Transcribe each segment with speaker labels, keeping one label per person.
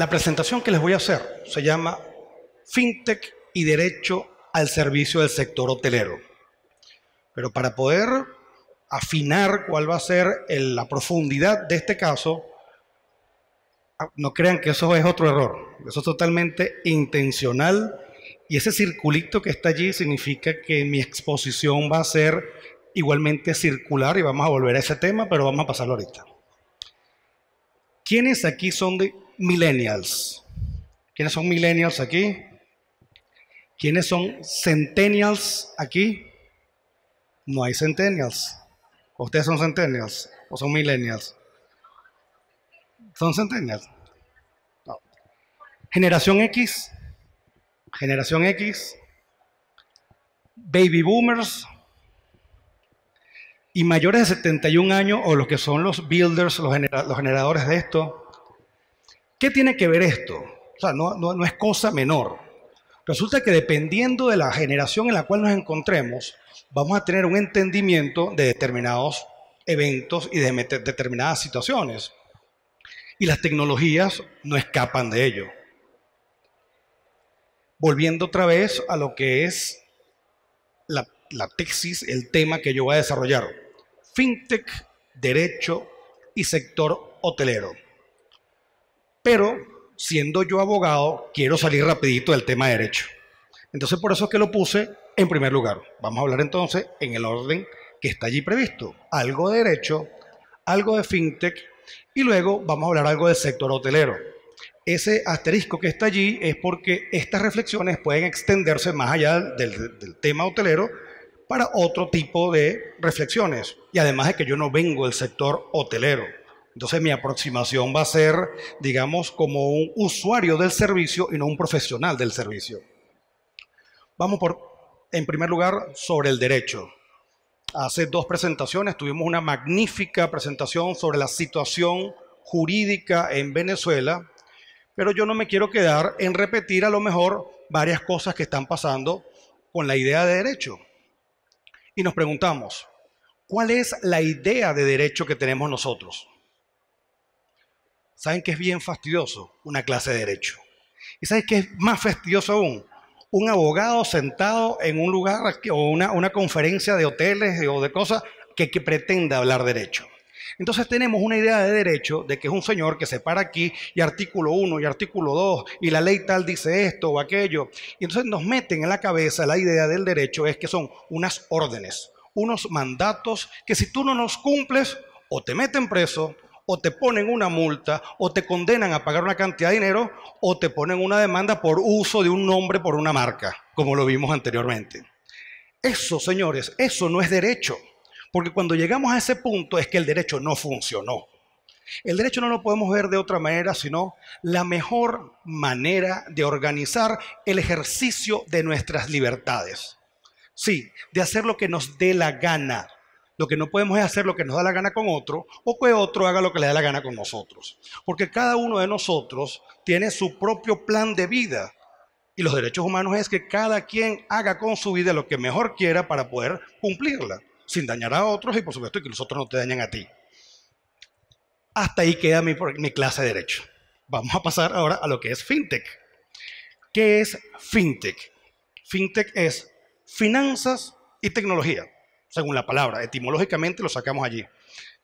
Speaker 1: La presentación que les voy a hacer se llama FinTech y Derecho al Servicio del Sector Hotelero. Pero para poder afinar cuál va a ser la profundidad de este caso, ah, no crean que eso es otro error. Eso es totalmente intencional y ese circulito que está allí significa que mi exposición va a ser igualmente circular y vamos a volver a ese tema, pero vamos a pasarlo ahorita. ¿Quiénes aquí son de millennials? ¿Quiénes son millennials aquí? ¿Quiénes son centennials aquí? No hay centennials. ¿Ustedes son centennials o son millennials? ¿Son centennials? Generación X. Generación X. Baby boomers. Y mayores de 71 años o los que son los builders, los generadores de esto. ¿Qué tiene que ver esto? O sea, no, es cosa menor. Resulta que dependiendo de la generación en la cual nos encontremos, vamos a tener un entendimiento de determinados eventos y de determinadas situaciones. Y las tecnologías no escapan de ello. Volviendo otra vez a lo que es la, la tesis, el tema que yo voy a desarrollar. FinTech, derecho y sector hotelero. Pero siendo yo abogado, quiero salir rapidito del tema derecho. Entonces por eso es que lo puse en primer lugar. Vamos a hablar entonces en el orden que está allí previsto. Algo de derecho, algo de fintech y luego vamos a hablar algo del sector hotelero. Ese asterisco que está allí es porque estas reflexiones pueden extenderse más allá del, del tema hotelero para otro tipo de reflexiones. Y además es que yo no vengo del sector hotelero. Entonces mi aproximación va a ser, digamos, como un usuario del servicio y no un profesional del servicio. Vamos por, en primer lugar, sobre el derecho. Hace dos presentaciones tuvimos una magnífica presentación sobre la situación jurídica en Venezuela, pero yo no me quiero quedar en repetir a lo mejor varias cosas que están pasando con la idea de derecho. Y nos preguntamos, ¿cuál es la idea de derecho que tenemos nosotros? ¿Saben que es bien fastidioso? Una clase de derecho. ¿Y saben que es más fastidioso aún? Un abogado sentado en un lugar o una, una conferencia de hoteles o de cosas que, que pretenda hablar derecho. Entonces tenemos una idea de derecho de que es un señor que se para aquí y artículo 1 y artículo 2 y la ley tal dice esto o aquello. Y entonces nos meten en la cabeza la idea del derecho es que son unas órdenes, unos mandatos que si tú no los cumples o te meten preso o te ponen una multa, o te condenan a pagar una cantidad de dinero, o te ponen una demanda por uso de un nombre por una marca, como lo vimos anteriormente. Eso, señores, eso no es derecho. Porque cuando llegamos a ese punto es que el derecho no funcionó. El derecho no lo podemos ver de otra manera, sino la mejor manera de organizar el ejercicio de nuestras libertades. Sí, de hacer lo que nos dé la gana, lo que no podemos es hacer lo que nos da la gana con otro o que otro haga lo que le da la gana con nosotros. Porque cada uno de nosotros tiene su propio plan de vida. Y los derechos humanos es que cada quien haga con su vida lo que mejor quiera para poder cumplirla, sin dañar a otros y por supuesto que los otros no te dañen a ti. Hasta ahí queda mi, mi clase de derecho. Vamos a pasar ahora a lo que es fintech. ¿Qué es fintech? Fintech es finanzas y tecnología según la palabra. Etimológicamente lo sacamos allí.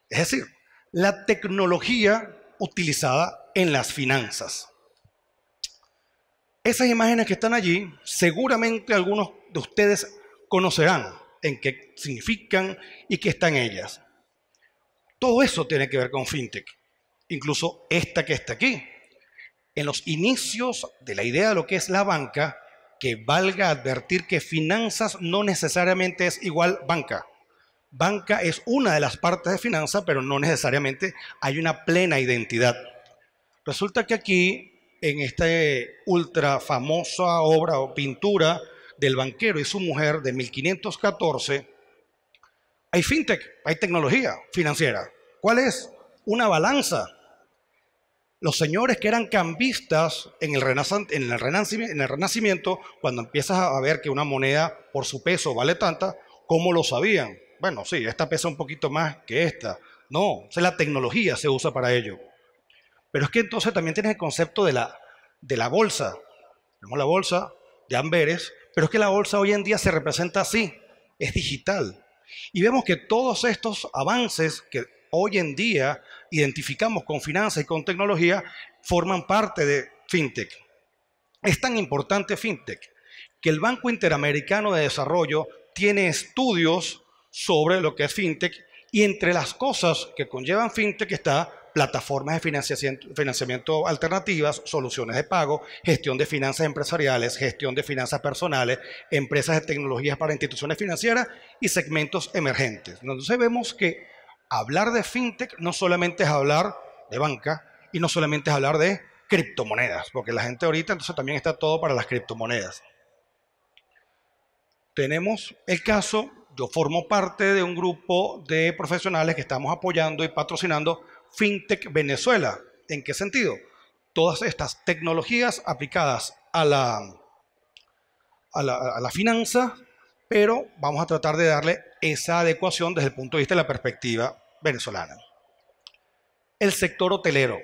Speaker 1: Es decir, la tecnología utilizada en las finanzas. Esas imágenes que están allí, seguramente algunos de ustedes conocerán en qué significan y qué están ellas. Todo eso tiene que ver con FinTech, incluso esta que está aquí. En los inicios de la idea de lo que es la banca, que valga advertir que finanzas no necesariamente es igual banca. Banca es una de las partes de finanza, pero no necesariamente hay una plena identidad. Resulta que aquí, en esta ultra famosa obra o pintura del banquero y su mujer de 1514, hay fintech, hay tecnología financiera. ¿Cuál es? Una balanza los señores que eran cambistas en el, en el, renacimiento, en el renacimiento, cuando empiezas a ver que una moneda por su peso vale tanta, ¿cómo lo sabían? Bueno, sí, esta pesa un poquito más que esta. No, la tecnología se usa para ello. Pero es que entonces también tienes el concepto de la, de la bolsa. Tenemos la bolsa de Amberes, pero es que la bolsa hoy en día se representa así, es digital. Y vemos que todos estos avances que hoy en día identificamos con finanzas y con tecnología, forman parte de FinTech. Es tan importante FinTech que el Banco Interamericano de Desarrollo tiene estudios sobre lo que es FinTech y entre las cosas que conllevan FinTech está plataformas de financiamiento, alternativas, soluciones de pago, gestión de finanzas empresariales, gestión de finanzas personales, empresas de tecnologías para instituciones financieras y segmentos emergentes. Entonces vemos que hablar de fintech no solamente es hablar de banca y no solamente es hablar de criptomonedas, porque la gente ahorita entonces también está todo para las criptomonedas. Tenemos el caso, yo formo parte de un grupo de profesionales que estamos apoyando y patrocinando FinTech Venezuela. ¿En qué sentido? Todas estas tecnologías aplicadas a la, a la, a la finanza pero vamos a tratar de darle esa adecuación desde el punto de vista de la perspectiva venezolana. El sector hotelero.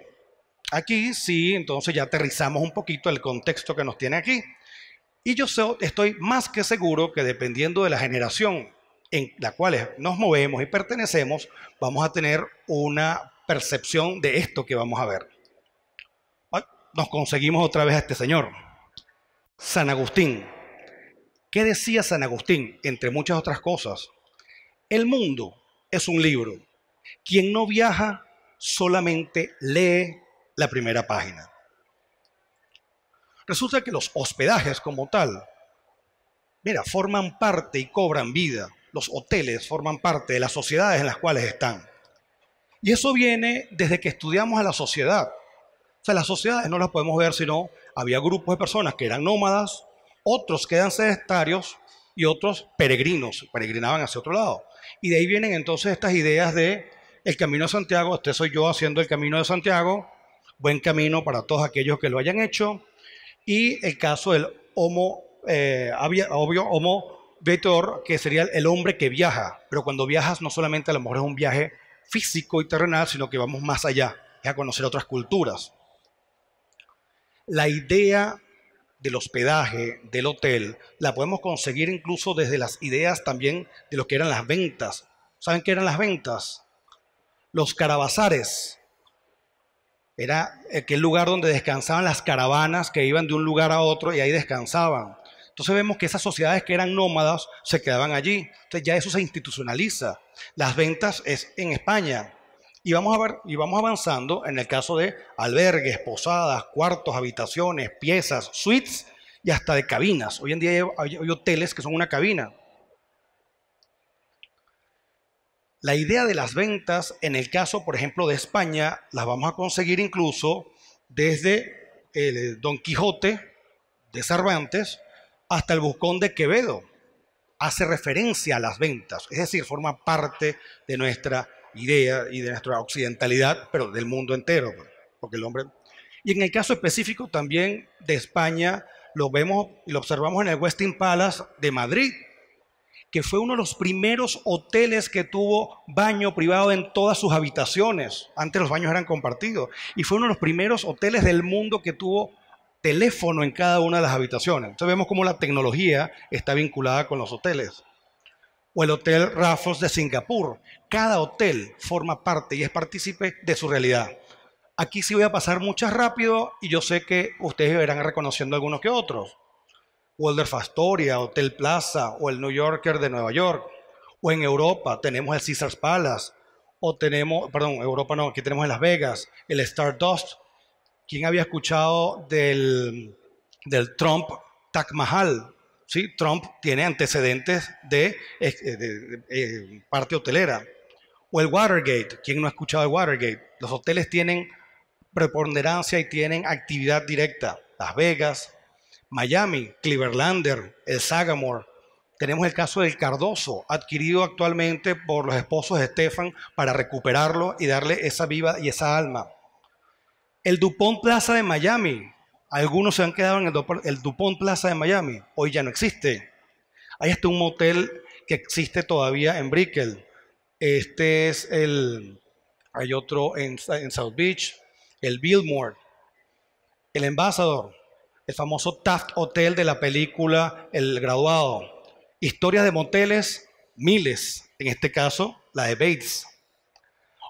Speaker 1: Aquí sí, entonces ya aterrizamos un poquito el contexto que nos tiene aquí. Y yo estoy más que seguro que dependiendo de la generación en la cual nos movemos y pertenecemos, vamos a tener una percepción de esto que vamos a ver. Nos conseguimos otra vez a este señor, San Agustín. ¿Qué decía San Agustín? Entre muchas otras cosas. El mundo es un libro. Quien no viaja solamente lee la primera página. Resulta que los hospedajes como tal, mira, forman parte y cobran vida. Los hoteles forman parte de las sociedades en las cuales están. Y eso viene desde que estudiamos a la sociedad. O sea, las sociedades no las podemos ver sino había grupos de personas que eran nómadas, otros quedan sedentarios y otros peregrinos, peregrinaban hacia otro lado. Y de ahí vienen entonces estas ideas de el camino de Santiago, este soy yo haciendo el camino de Santiago, buen camino para todos aquellos que lo hayan hecho, y el caso del homo, eh, obvio, homo vetor, que sería el hombre que viaja, pero cuando viajas no solamente a lo mejor es un viaje físico y terrenal, sino que vamos más allá, es a conocer otras culturas. La idea del hospedaje, del hotel, la podemos conseguir incluso desde las ideas también de lo que eran las ventas. ¿Saben qué eran las ventas? Los carabazares. Era aquel lugar donde descansaban las caravanas que iban de un lugar a otro y ahí descansaban. Entonces vemos que esas sociedades que eran nómadas se quedaban allí. Entonces ya eso se institucionaliza. Las ventas es en España. Y vamos, a ver, y vamos avanzando en el caso de albergues, posadas, cuartos, habitaciones, piezas, suites y hasta de cabinas. Hoy en día hay, hoteles que son una cabina. La idea de las ventas, en el caso, por ejemplo, de España, las vamos a conseguir incluso desde el Don Quijote de Cervantes hasta el Buscón de Quevedo. Hace referencia a las ventas, es decir, forma parte de nuestra idea y de nuestra occidentalidad, pero del mundo entero, pues, porque el hombre... Y en el caso específico también de España, lo vemos y lo observamos en el Westin Palace de Madrid, que fue uno de los primeros hoteles que tuvo baño privado en todas sus habitaciones. Antes los baños eran compartidos. Y fue uno de los primeros hoteles del mundo que tuvo teléfono en cada una de las habitaciones. Entonces vemos cómo la tecnología está vinculada con los hoteles. O el Hotel Raffles de Singapur, cada hotel forma parte y es partícipe de su realidad. Aquí sí voy a pasar muchas rápido y yo sé que ustedes verán reconociendo algunos que otros. Waldorf Fastoria, Hotel Plaza o el New Yorker de Nueva York. O en Europa tenemos el Caesars Palace. O tenemos, perdón, Europa no, aquí tenemos en Las Vegas, el Stardust. ¿Quién había escuchado del, del Trump Taj Mahal? ¿Sí? Trump tiene antecedentes de eh, eh, parte hotelera. O el Watergate. ¿Quién no ha escuchado el Watergate? Los hoteles tienen preponderancia y tienen actividad directa. Las Vegas, Miami, Cleverlander, el Sagamore. Tenemos el caso del Cardoso, adquirido actualmente por los esposos de Stefan para recuperarlo y darle esa viva y esa alma. El Dupont Plaza de Miami. Algunos se han quedado en el Dupont Plaza de Miami. Hoy ya no existe. Hay está un motel que existe todavía en Brickell. Este es el, hay otro en, South Beach, el Billmore, el Embassador, el famoso Taft Hotel de la película El Graduado. Historias de moteles, miles, en este caso la de Bates.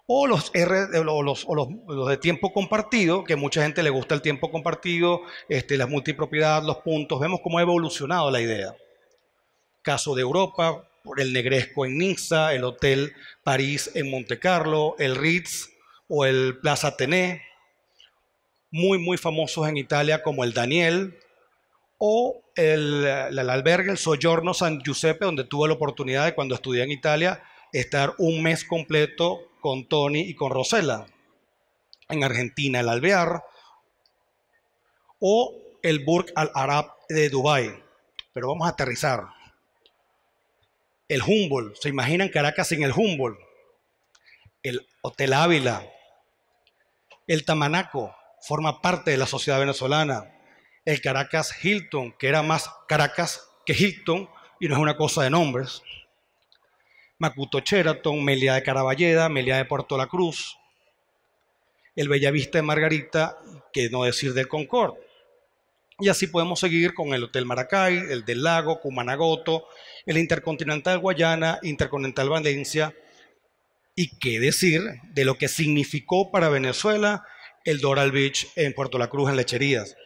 Speaker 1: O los, los, de tiempo compartido, que mucha gente le gusta el tiempo compartido, este, las multipropiedades, los puntos. Vemos cómo ha evolucionado la idea. Caso de Europa, por el Negresco en Niza, el Hotel París en Monte Carlo, el Ritz o el Plaza Tené, muy, muy famosos en Italia como el Daniel o el, albergue, el Soyorno San Giuseppe, donde tuve la oportunidad de cuando estudié en Italia estar un mes completo con Tony y con Rosela. En Argentina, el Alvear o el Burj Al Arab de Dubái. Pero vamos a aterrizar el Humboldt, se imaginan Caracas sin el Humboldt, el Hotel Ávila, el Tamanaco, forma parte de la sociedad venezolana, el Caracas Hilton, que era más Caracas que Hilton y no es una cosa de nombres, Macuto Cheraton, Melia de Caraballeda, Melia de Puerto La Cruz, el Bellavista de Margarita, que no decir del Concord. Y así podemos seguir con el Hotel Maracay, el del Lago, Cumanagoto, el Intercontinental Guayana, Intercontinental Valencia. Y qué decir de lo que significó para Venezuela el Doral Beach en Puerto La Cruz, en Lecherías.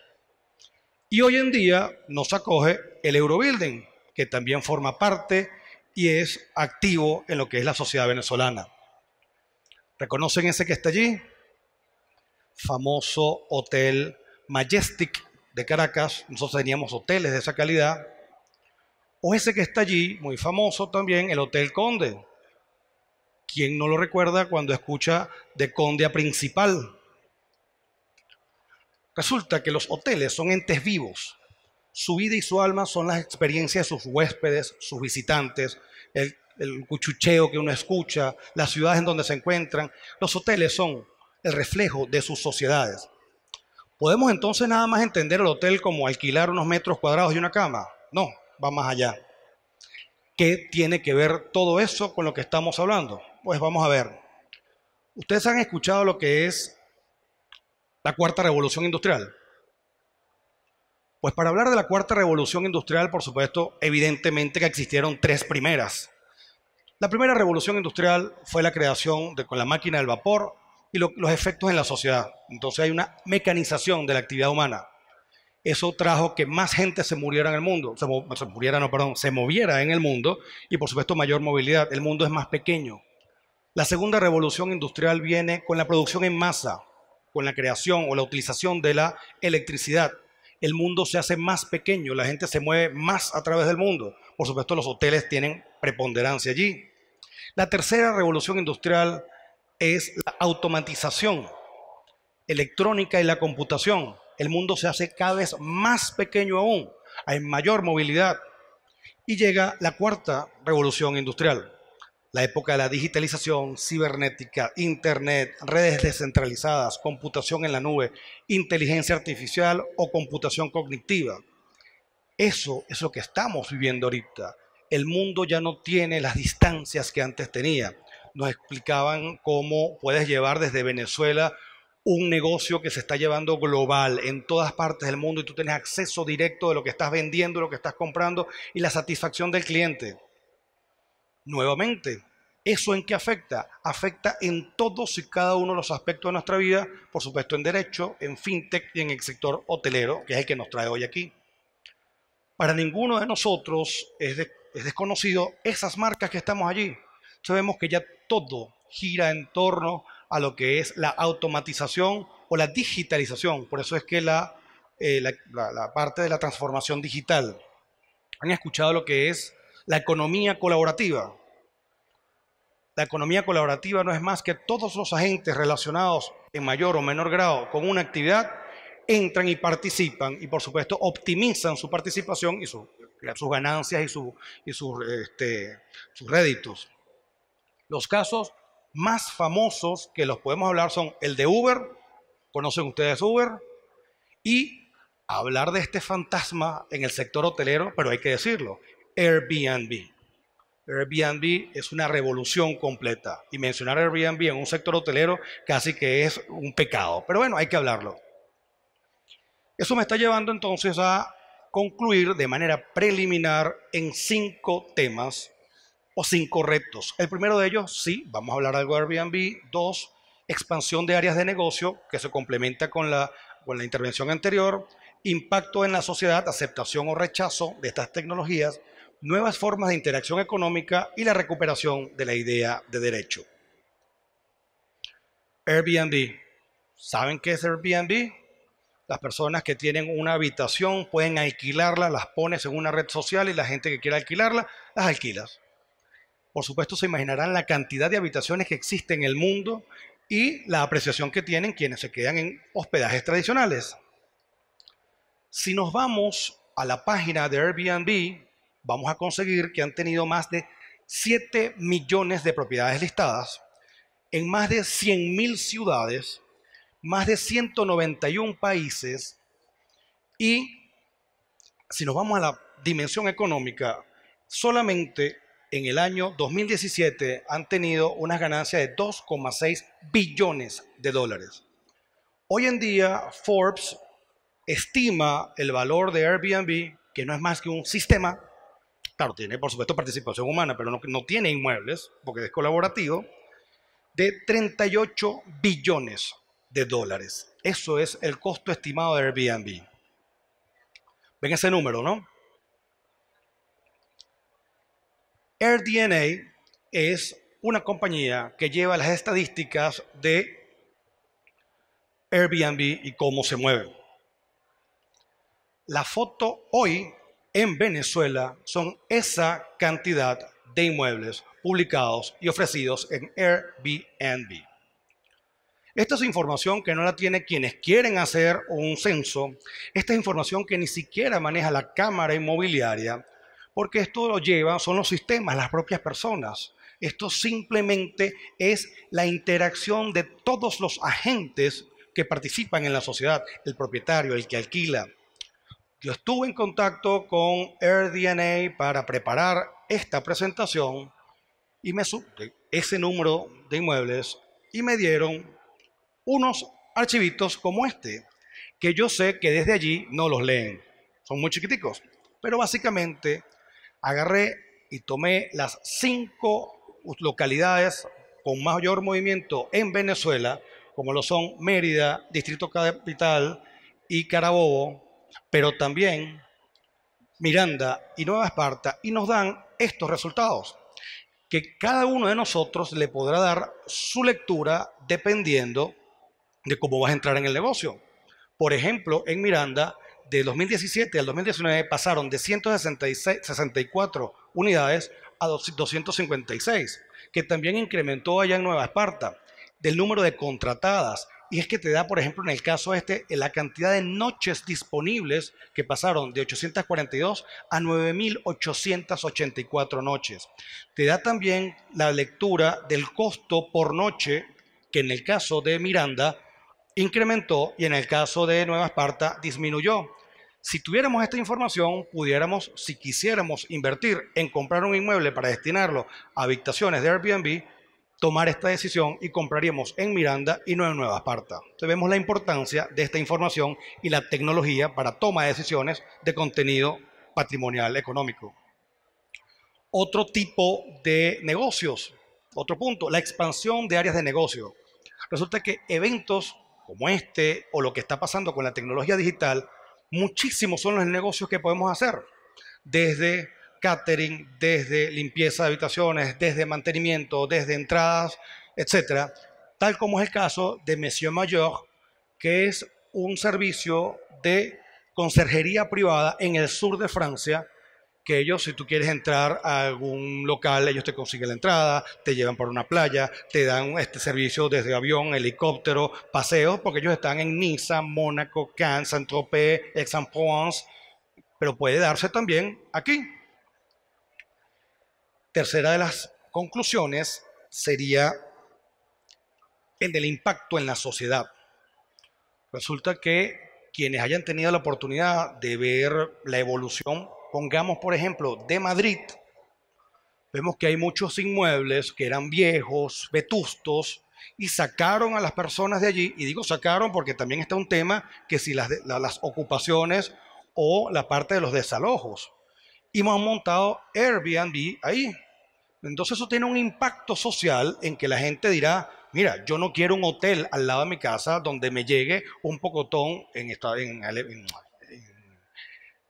Speaker 1: Y hoy en día nos acoge el Eurobuilding, que también forma parte y es activo en lo que es la sociedad venezolana. ¿Reconocen ese que está allí? Famoso Hotel Majestic de Caracas, nosotros teníamos hoteles de esa calidad, o ese que está allí, muy famoso también, el Hotel Conde. ¿Quién no lo recuerda cuando escucha de Conde a Principal? Resulta que los hoteles son entes vivos. Su vida y su alma son las experiencias de sus huéspedes, sus visitantes, el, cuchucheo que uno escucha, las ciudades en donde se encuentran. Los hoteles son el reflejo de sus sociedades. ¿Podemos entonces nada más entender el hotel como alquilar unos metros cuadrados y una cama? No, va más allá. ¿Qué tiene que ver todo eso con lo que estamos hablando? Pues vamos a ver. Ustedes han escuchado lo que es la cuarta revolución industrial. Pues para hablar de la cuarta revolución industrial, por supuesto, evidentemente que existieron tres primeras. La primera revolución industrial fue la creación de con la máquina del vapor y los efectos en la sociedad. Entonces hay una mecanización de la actividad humana. Eso trajo que más gente se muriera en el mundo, se muriera, no, perdón, se moviera en el mundo y por supuesto mayor movilidad. El mundo es más pequeño. La segunda revolución industrial viene con la producción en masa, con la creación o la utilización de la electricidad. El mundo se hace más pequeño, la gente se mueve más a través del mundo. Por supuesto, los hoteles tienen preponderancia allí. La tercera revolución industrial es la automatización electrónica y la computación. El mundo se hace cada vez más pequeño aún, hay mayor movilidad. Y llega la cuarta revolución industrial, la época de la digitalización, cibernética, internet, redes descentralizadas, computación en la nube, inteligencia artificial o computación cognitiva. Eso es lo que estamos viviendo ahorita. El mundo ya no tiene las distancias que antes tenía nos explicaban cómo puedes llevar desde Venezuela un negocio que se está llevando global en todas partes del mundo y tú tienes acceso directo de lo que estás vendiendo, lo que estás comprando y la satisfacción del cliente. Nuevamente, ¿eso en qué afecta? Afecta en todos y cada uno de los aspectos de nuestra vida, por supuesto en derecho, en fintech y en el sector hotelero, que es el que nos trae hoy aquí. Para ninguno de nosotros es, es desconocido esas marcas que estamos allí vemos que ya todo gira en torno a lo que es la automatización o la digitalización. Por eso es que eh, la, la, parte de la transformación digital. Han escuchado lo que es la economía colaborativa. La economía colaborativa no es más que todos los agentes relacionados en mayor o menor grado con una actividad entran y participan y por supuesto optimizan su participación y sus ganancias y, este, sus réditos. Los casos más famosos que los podemos hablar son el de Uber, conocen ustedes Uber, y hablar de este fantasma en el sector hotelero, pero hay que decirlo, Airbnb. Airbnb es una revolución completa y mencionar Airbnb en un sector hotelero casi que es un pecado, pero bueno, hay que hablarlo. Eso me está llevando entonces a concluir de manera preliminar en cinco temas o cinco El primero de ellos, sí, vamos a hablar algo de Airbnb. Dos, expansión de áreas de negocio, que se complementa con la, la intervención anterior. Impacto en la sociedad, aceptación o rechazo de estas tecnologías. Nuevas formas de interacción económica y la recuperación de la idea de derecho. Airbnb. ¿Saben qué es Airbnb? Las personas que tienen una habitación pueden alquilarla, las pones en una red social y la gente que quiera alquilarla, las alquilas. Por supuesto, se imaginarán la cantidad de habitaciones que existen en el mundo y la apreciación que tienen quienes se quedan en hospedajes tradicionales. Si nos vamos a la página de Airbnb, vamos a conseguir que han tenido más de 7 millones de propiedades listadas en más de 100.000 ciudades, más de 191 países y si nos vamos a la dimensión económica, solamente en el año 2017 han tenido unas ganancias de 2,6 billones de dólares. Hoy en día Forbes estima el valor de Airbnb, que no es más que un sistema, claro, tiene por supuesto participación humana, pero no, no tiene inmuebles, porque es colaborativo, de 38 billones de dólares. Eso es el costo estimado de Airbnb. Ven ese número, ¿no? AirDNA es una compañía que lleva las estadísticas de Airbnb y cómo se mueven. La foto hoy en Venezuela son esa cantidad de inmuebles publicados y ofrecidos en Airbnb. Esta es información que no la tiene quienes quieren hacer un censo. Esta es información que ni siquiera maneja la Cámara Inmobiliaria porque esto lo llevan, son los sistemas, las propias personas. Esto simplemente es la interacción de todos los agentes que participan en la sociedad, el propietario, el que alquila. Yo estuve en contacto con AirDNA para preparar esta presentación y me supe ese número de inmuebles y me dieron unos archivitos como este, que yo sé que desde allí no los leen. Son muy chiquiticos, pero básicamente agarré y tomé las cinco localidades con mayor movimiento en Venezuela, como lo son Mérida, Distrito Capital y Carabobo, pero también Miranda y Nueva Esparta, y nos dan estos resultados, que cada uno de nosotros le podrá dar su lectura dependiendo de cómo vas a entrar en el negocio. Por ejemplo, en Miranda de 2017 al 2019 pasaron de 164 unidades a 256, que también incrementó allá en Nueva Esparta del número de contratadas. Y es que te da, por ejemplo, en el caso este, la cantidad de noches disponibles que pasaron de 842 a 9.884 noches. Te da también la lectura del costo por noche, que en el caso de Miranda incrementó y en el caso de Nueva Esparta disminuyó. Si tuviéramos esta información, pudiéramos, si quisiéramos invertir en comprar un inmueble para destinarlo a habitaciones de Airbnb, tomar esta decisión y compraríamos en Miranda y no en Nueva Esparta. Entonces vemos la importancia de esta información y la tecnología para toma de decisiones de contenido patrimonial económico. Otro tipo de negocios, otro punto, la expansión de áreas de negocio. Resulta que eventos como este o lo que está pasando con la tecnología digital, muchísimos son los negocios que podemos hacer, desde catering, desde limpieza de habitaciones, desde mantenimiento, desde entradas, etc. tal como es el caso de Monsieur Mayor, que es un servicio de conserjería privada en el sur de Francia que ellos, si tú quieres entrar a algún local, ellos te consiguen la entrada, te llevan por una playa, te dan este servicio desde avión, helicóptero, paseos, porque ellos están en Niza, Mónaco, Cannes, Saint-Tropez, Aix-en-Provence, pero puede darse también aquí. Tercera de las conclusiones sería el del impacto en la sociedad. Resulta que quienes hayan tenido la oportunidad de ver la evolución pongamos por ejemplo de Madrid, vemos que hay muchos inmuebles que eran viejos, vetustos, y sacaron a las personas de allí, y digo sacaron porque también está un tema que si las, las ocupaciones o la parte de los desalojos, y hemos montado Airbnb ahí. Entonces eso tiene un impacto social en que la gente dirá, mira, yo no quiero un hotel al lado de mi casa donde me llegue un pocotón en, esta,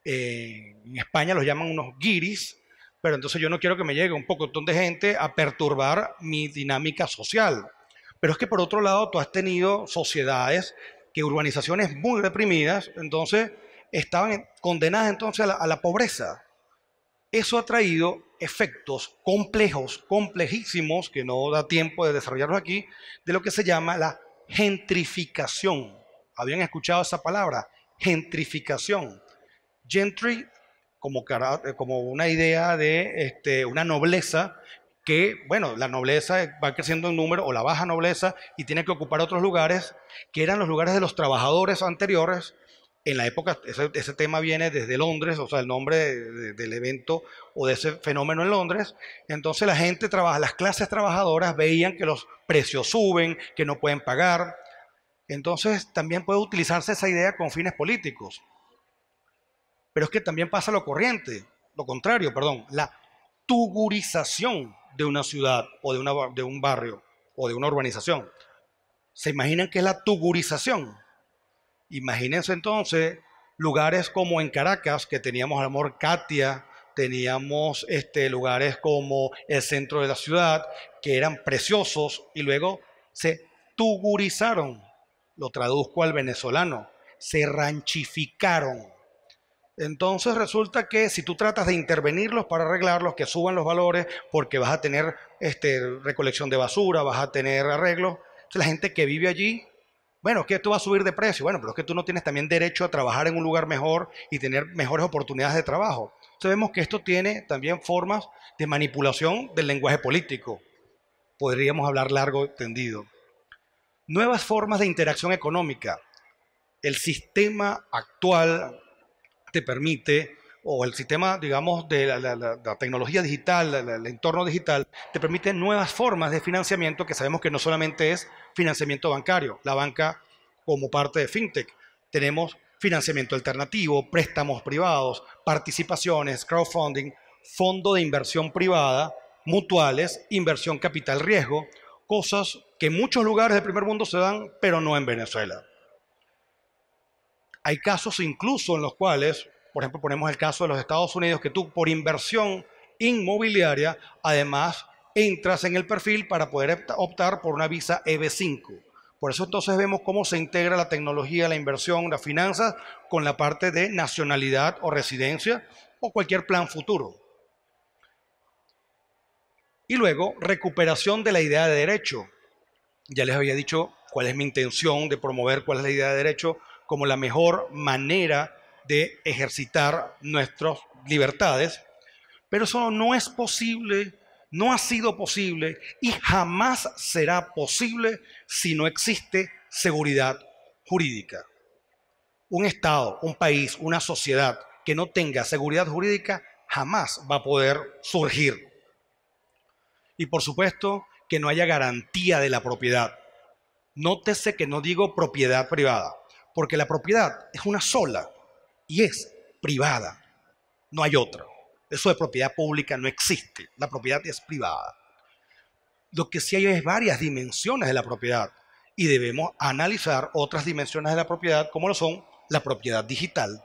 Speaker 1: eh, en España los llaman unos guiris, pero entonces yo no quiero que me llegue un pocotón de gente a perturbar mi dinámica social. Pero es que por otro lado tú has tenido sociedades que urbanizaciones muy reprimidas, entonces estaban condenadas entonces a la pobreza. Eso ha traído efectos complejos, complejísimos, que no da tiempo de desarrollarlos aquí, de lo que se llama la gentrificación. ¿Habían escuchado esa palabra? Gentrificación. Gentry eh, como, una idea de este, una nobleza que, bueno, la nobleza va creciendo en número, o la baja nobleza, y tiene que ocupar otros lugares, que eran los lugares de los trabajadores anteriores. En la época, ese, tema viene desde Londres, o sea, el nombre del evento o de ese fenómeno en Londres. Entonces la gente trabaja, las clases trabajadoras veían que los precios suben, que no pueden pagar. Entonces también puede utilizarse esa idea con fines políticos. Pero es que también pasa lo corriente, lo contrario, perdón, la tugurización de una ciudad o de, un barrio o de una urbanización. ¿Se imaginan qué es la tugurización? Imagínense entonces lugares como en Caracas, que teníamos el amor Katia, teníamos este, lugares como el centro de la ciudad, que eran preciosos y luego se tugurizaron, lo traduzco al venezolano, se ranchificaron entonces resulta que si tú tratas de intervenirlos para arreglarlos, que suban los valores, porque vas a tener este, recolección de basura, vas a tener arreglos, la gente que vive allí, bueno, es que esto va a subir de precio, bueno, pero es que tú no tienes también derecho a trabajar en un lugar mejor y tener mejores oportunidades de trabajo. Sabemos vemos que esto tiene también formas de manipulación del lenguaje político. Podríamos hablar largo tendido. Nuevas formas de interacción económica. El sistema actual te permite, o el sistema, digamos, de la, tecnología digital, el entorno digital, te permite nuevas formas de financiamiento que sabemos que no solamente es financiamiento bancario, la banca como parte de FinTech. Tenemos financiamiento alternativo, préstamos privados, participaciones, crowdfunding, fondo de inversión privada, mutuales, inversión capital riesgo, cosas que en muchos lugares del primer mundo se dan, pero no en Venezuela. Hay casos incluso en los cuales, por ejemplo, ponemos el caso de los Estados Unidos, que tú por inversión inmobiliaria, además, entras en el perfil para poder optar por una visa EB5. Por eso entonces vemos cómo se integra la tecnología, la inversión, las finanzas con la parte de nacionalidad o residencia o cualquier plan futuro. Y luego, recuperación de la idea de derecho. Ya les había dicho cuál es mi intención de promover, cuál es la idea de derecho como la mejor manera de ejercitar nuestras libertades, pero eso no es posible, no ha sido posible y jamás será posible si no existe seguridad jurídica. Un Estado, un país, una sociedad que no tenga seguridad jurídica jamás va a poder surgir. Y por supuesto que no haya garantía de la propiedad. Nótese que no digo propiedad privada, porque la propiedad es una sola y es privada, no hay otra. Eso de propiedad pública no existe, la propiedad es privada. Lo que sí hay es varias dimensiones de la propiedad y debemos analizar otras dimensiones de la propiedad como lo son la propiedad digital,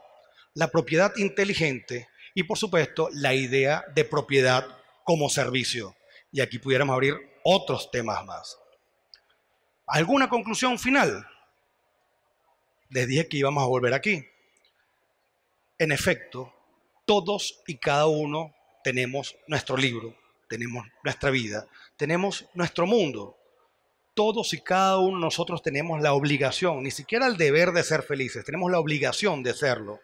Speaker 1: la propiedad inteligente y por supuesto la idea de propiedad como servicio. Y aquí pudiéramos abrir otros temas más. ¿Alguna conclusión final? les que íbamos a volver aquí. En efecto, todos y cada uno tenemos nuestro libro, tenemos nuestra vida, tenemos nuestro mundo. Todos y cada uno de nosotros tenemos la obligación, ni siquiera el deber de ser felices, tenemos la obligación de serlo.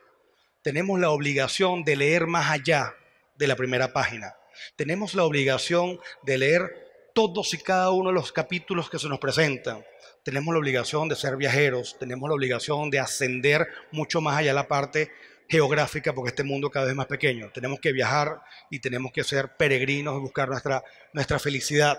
Speaker 1: Tenemos la obligación de leer más allá de la primera página. Tenemos la obligación de leer todos y cada uno de los capítulos que se nos presentan tenemos la obligación de ser viajeros, tenemos la obligación de ascender mucho más allá de la parte geográfica, porque este mundo cada vez es más pequeño. Tenemos que viajar y tenemos que ser peregrinos y buscar nuestra, nuestra felicidad.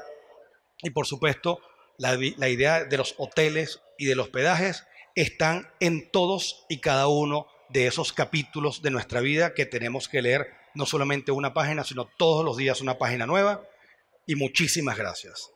Speaker 1: Y por supuesto, la, la idea de los hoteles y de los hospedajes están en todos y cada uno de esos capítulos de nuestra vida que tenemos que leer, no solamente una página, sino todos los días una página nueva. Y muchísimas gracias.